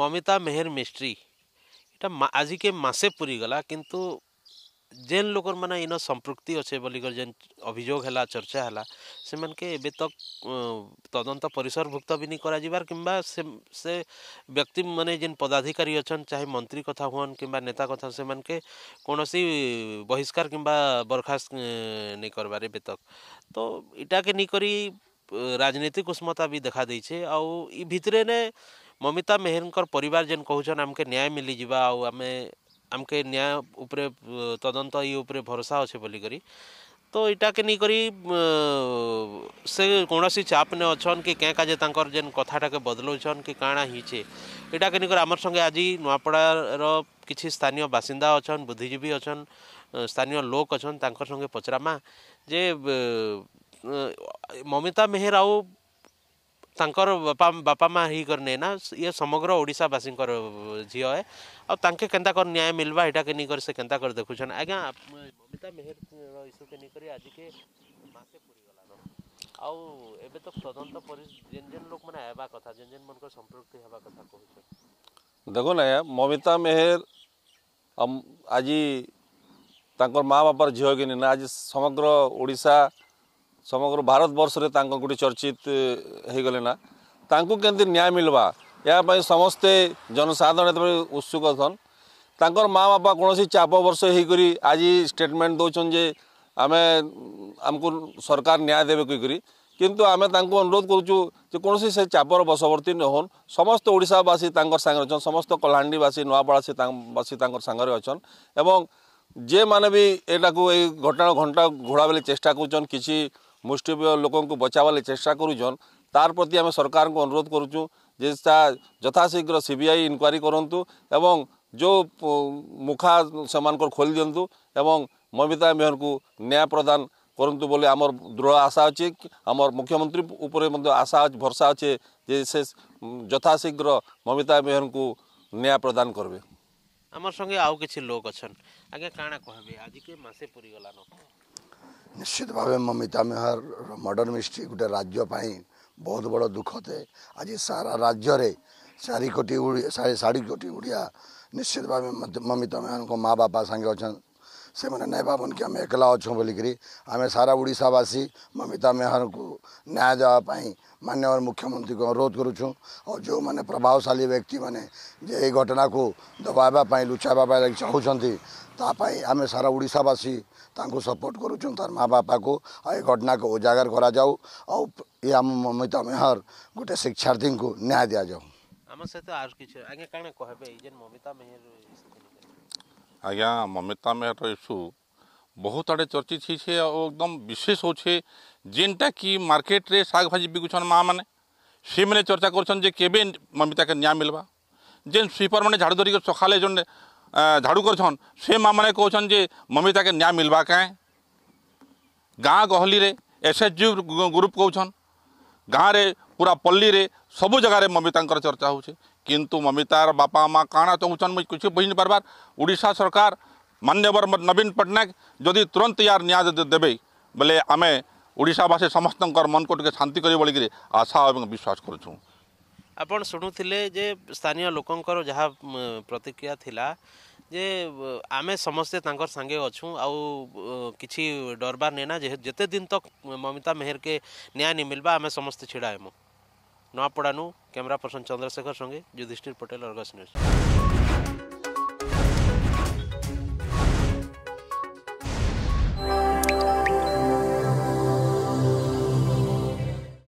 Mamita Meher mystery ଇଟା ଆଜିକେ ମାସେ ପୁରିଗଲା କିନ୍ତୁ ଯେନ୍ ଲୋକମାନେ ଇନ ସମ୍ପୃକ୍ତି ଅଛେ ବୋଲିକରି ଯେନ୍ ଅଭିଯୋଗ ହେଲା ଚର୍ଚ୍ଚା ହେଲା ସେମାନକେ ଏବେ ତକ୍ ତଦନ୍ତ ପରିସରଭୁକ୍ତ ବି ନି କରାଯିବାର କିମ୍ବା ସେ ସେ ବ୍ୟକ୍ତିମାନେ ଯେନ୍ ପଦାଧିକାରୀ ଅଛନ୍ ଚାହେ ମନ୍ତ୍ରୀ କଥା ହୁଅନ୍ କିମ୍ବା ନେତା କଥା ସେମାନକେ କୌଣସି ବହିଷ୍କାର କିମ୍ବା ବରଖାସ୍ତ ନେଇ କରବାର୍ ଏବେ ତକ୍ ତ ଇଟାକେ ନେଇକରି ରାଜନୀତିକ ଉଷ୍ମତା ବି ଦେଖାଦେଇଛେ ଆଉ ଇ ଭିତରେ ନେ ममिता मेहरकर परिवार जेन कहन आमके न्याय मिली जावा आम आमके न्याय उपरे तदंत ये उपरे भरोसा अच्छे बोलिकी तो इटा के नहीं करी से कौन चाप ने अच्छन कि क्या काजे तांकर जेन कथाटा के बदलौन कि काणा हिचे इटा के नहीं कर आमर संगे आज नुआपड़ार किसी स्थानीय बासिंदा अच्छन बुद्धिजीवी अच्छन स्थानीय लोक अच्छन तांकर संगे पचरामा जे ममिता मेहर आऊ बापा माँ ही करने ना ये समग्र ओडावासी झील है आउ ते के न्याय मिलवा ये के नहीं से कंता कर देखुन आज्ञा ममिता मेहर इश्यू के नहीं आज के मसे पूरी गलान आउ ए तो तदंत जेन जेन लोक मैंने आवा कथा जेन जेन मन संप्रति हवा कथा कह देखो ना ममिता मेहर आज माँ बापार झील के नहीं आज समग्र ओडा ସମଗ୍ର ଭାରତବର୍ଷରେ ତାଙ୍କ ଗୋଟେ ଚର୍ଚ୍ଚିତ ହେଇଗଲେ ନା ତାଙ୍କୁ କେମିତି ନ୍ୟାୟ ମିଳିବା ଏହା ପାଇଁ ସମସ୍ତେ ଜନସାଧାରଣ ଏଥିପାଇଁ ଉତ୍ସୁକ ସନ୍ ତାଙ୍କର ମାଆ ବାପା କୌଣସି ଚାପ ଚାପବର୍ଷ ହେଇକରି ଆଜି ଷ୍ଟେଟମେଣ୍ଟ ଦେଉଛନ୍ତି ଯେ ଆମେ ଆମକୁ ସରକାର ନ୍ୟାୟ ଦେବେ କହିକରି କିନ୍ତୁ ଆମେ ତାଙ୍କୁ ଅନୁରୋଧ କରୁଛୁ ଯେ କୌଣସି ସେ ଚାପର ବଶବର୍ତ୍ତୀ ନ ସମସ୍ତ ଓଡ଼ିଶାବାସୀ ତାଙ୍କର ସାଙ୍ଗରେ ଅଛନ୍ ସମସ୍ତ କଳାହାଣ୍ଡିବାସୀ ନୂଆପଡ଼ାବାସୀ ବାସୀ ତାଙ୍କର ସାଙ୍ଗରେ ଅଛନ୍ ଏବଂ ଯେମାନେ ବି ଏଇଟାକୁ ଏଇ ଘଟଣା ଘଣ୍ଟା ଘୋଡ଼ା ବେଲେ ଚେଷ୍ଟା କରୁଛନ୍ କିଛି ମୁଷ୍ଟିମେୟ ଲୋକଙ୍କୁ ବଚାବା ଲାଗି ଚେଷ୍ଟା କରୁଛନ୍ ତାର ପ୍ରତି ଆମେ ସରକାରଙ୍କୁ ଅନୁରୋଧ କରୁଛୁ ଯେ ତା ଯଥାଶୀଘ୍ର ସି ବି ଆଇ ଇନକ୍ୱାରି କରନ୍ତୁ ଏବଂ ଯେଉଁ ମୁଖା ସେମାନଙ୍କର ଖୋଲି ଦିଅନ୍ତୁ ଏବଂ ମମିତା ମେହରଙ୍କୁ ନ୍ୟାୟ ପ୍ରଦାନ କରନ୍ତୁ ବୋଲି ଆମର ଦୃଢ଼ ଆଶା ଅଛି ଆମର ମୁଖ୍ୟମନ୍ତ୍ରୀ ଉପରେ ମଧ୍ୟ ଆଶା ଭରସା ଅଛି ଯେ ସେ ଯଥାଶୀଘ୍ର ମମିତା ମେହରଙ୍କୁ ନ୍ୟାୟ ପ୍ରଦାନ କରିବେ আমার সঙ্গে আউ কিছু লোক অছেন আগে কাଣା কহবে আজকে মাসে পড়িগলান ନିଶ୍ଚିତ ଭାବେ ମିତାମେହର ମର୍ଡ଼ର ମିଷ୍ଟ୍ରି ଗୋଟେ ରାଜ୍ୟ ପାଇଁ ବହୁତ ବଡ଼ ଦୁଃଖ ଥାଏ ଆଜି ସାରା ରାଜ୍ୟରେ ଚାରି କୋଟି ସାଢ଼େ କୋଟି ଓଡ଼ିଆ ନିଶ୍ଚିତ ଭାବେ ମମିତା ମେହରଙ୍କ ମା ବାପା ସାଙ୍ଗେ ଅଛନ୍ ସେମାନେ ନାଇଁ ଭାବନ୍ କି ଆମେ ଏକଲା ଅଛୁ ବୋଲିକିରି ଆମେ ସାରା ଓଡ଼ିଶାବାସୀ ମମିତା ମେହରଙ୍କୁ ନ୍ୟାୟ ଦେବା ପାଇଁ ମାନ୍ୟବର ମୁଖ୍ୟମନ୍ତ୍ରୀଙ୍କୁ ଅନୁରୋଧ କରୁଛୁ ଆଉ ଯେଉଁମାନେ ପ୍ରଭାବଶାଳୀ ବ୍ୟକ୍ତିମାନେ ଯେ ଏହି ଘଟଣାକୁ ଦବାଇବା ପାଇଁ ଲୁଚାଇବା ପାଇଁ ଚାହୁଁଛନ୍ତି ତା ପାଇଁ ଆମେ ସାରା ଓଡ଼ିଶାବାସୀ ତାଙ୍କୁ ସପୋର୍ଟ କରୁଛୁ ତାର ମା ବାପାକୁ ଆଉ ଏ ଘଟଣାକୁ ଉଜାଗର କରାଯାଉ ଆଉ ଏ ଆମ ମମିତା ମେହର ଗୋଟେ ଶିକ୍ଷାର୍ଥୀଙ୍କୁ ନ୍ୟାୟ ଦିଆଯାଉ ଆମ ସହିତ ଆଉ କିଛି ଆଜ୍ଞା କାଣା କହିବେ ଏଇ ଯେନ୍ ମମିତା ମେହର ଆଜ୍ଞା ମମିତା ମେହରର ଇସ୍ୟୁ ବହୁତ ଆଡ଼େ ଚର୍ଚ୍ଚିତ ହେଇଛେ ଆଉ ଏକଦମ ବିଶେଷ ହଉଛେ ଯେନ୍ଟାକି ମାର୍କେଟରେ ଶାଗ ଭାଜି ବିକୁଛନ୍ ମାଆମାନେ ସେମାନେ ଚର୍ଚ୍ଚା କରୁଛନ୍ ଯେ କେବେ ମମିତାକେ ନ୍ୟାୟ ମିଲ୍ବା ଯେନ୍ ସୁଇପର୍ମାନେ ଝାଡ଼ୁ ଧରିକି ସକାଳେ ଜଣେ ঝাড়ুকর ছন সে মানে কৌছন যে মমি তাকে ন্যায় মিলবা কাঁ ଗାଁ ଗହଲିରେ ଏସ୍ଏଚ୍ଜି ଗ୍ରୁପ୍ କହୁଛନ୍ ଗାଁରେ ପୁରା ପଲ୍ଲୀରେ ସବୁ ଜାଗାରେ ମମିତାଙ୍କର ଚର୍ଚ୍ଚା ହେଉଛେ କିନ୍ତୁ ମମିତାର ବାପା ମା' କାଣା ଚାହୁଁଛନ୍ ମୁଇଁ କିଛି ବୁଝି ପାର୍ବାର୍ ଓଡ଼ିଶା ସରକାର ମାନ୍ୟବର ନବୀନ ପଟ୍ଟନାୟକ ଯଦି ତୁରନ୍ତ ୟାର ନ୍ୟାୟ ଯଦି ଦେବେ ବୋଲେ ଆମେ ଓଡ଼ିଶାବାସୀ ସମସ୍ତଙ୍କର ମନକୁ ଟିକେ ଶାନ୍ତି କରିବ ବୋଲିକିରି ଆଶା ଏବଂ ବିଶ୍ୱାସ କରୁଛୁ ଆପଣ ଶୁଣୁଥିଲେ ଯେ ସ୍ଥାନୀୟ ଲୋକଙ୍କର ଯାହା ପ୍ରତିକ୍ରିୟା ଥିଲା ଯେ ଆମେ ସମସ୍ତେ ତାଙ୍କର ସାଙ୍ଗେ ଅଛୁ ଆଉ କିଛି ଡରବାର ନେଇ ନା ଯେତେ ଦିନ ତକ୍ ମମିତା ମେହେରକେ ନ୍ୟାୟ ନି ମିଲବା ଆମେ ସମସ୍ତେ ଛିଡ଼ା ହେମୁ ନୂଆପଡ଼ାନୁ କ୍ୟାମେରା ପର୍ସନ ଚନ୍ଦ୍ରଶେଖର ସଙ୍ଗେ ଯୁଧିଷ୍ଠିର ପଟେଲ ଅର୍ଗସ ନ୍ୟୁଜ୍